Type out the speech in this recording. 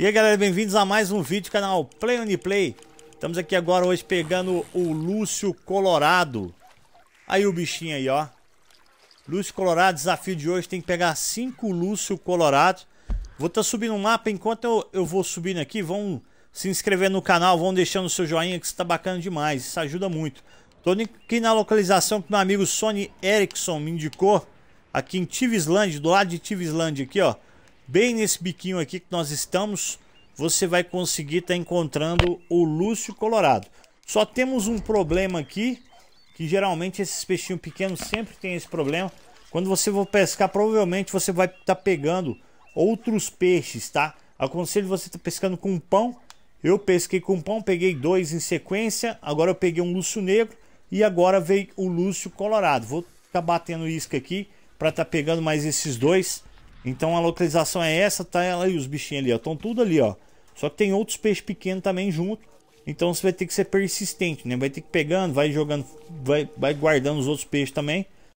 E aí galera, bem-vindos a mais um vídeo do canal Play on Play. Estamos aqui agora hoje pegando o Lúcio Colorado. Aí o bichinho aí, ó. Lúcio Colorado, desafio de hoje tem que pegar 5 Lúcio Colorado. Vou estar tá subindo o um mapa, enquanto eu, eu vou subindo aqui, vão se inscrever no canal, vão deixando o seu joinha que está bacana demais, isso ajuda muito. Tô aqui na localização que meu amigo Sony Erickson me indicou, aqui em Tivislândia, do lado de Tivislândia aqui, ó bem nesse biquinho aqui que nós estamos, você vai conseguir estar tá encontrando o Lúcio Colorado. Só temos um problema aqui, que geralmente esses peixinhos pequenos sempre tem esse problema. Quando você for pescar, provavelmente você vai estar tá pegando outros peixes, tá? Aconselho você estar tá pescando com pão. Eu pesquei com pão, peguei dois em sequência. Agora eu peguei um Lúcio Negro e agora veio o Lúcio Colorado. Vou estar tá batendo isca aqui para estar tá pegando mais esses dois então a localização é essa, tá ela e os bichinhos ali, ó. Estão tudo ali, ó. Só que tem outros peixes pequenos também junto. Então você vai ter que ser persistente, né? Vai ter que pegando, vai jogando, vai, vai guardando os outros peixes também.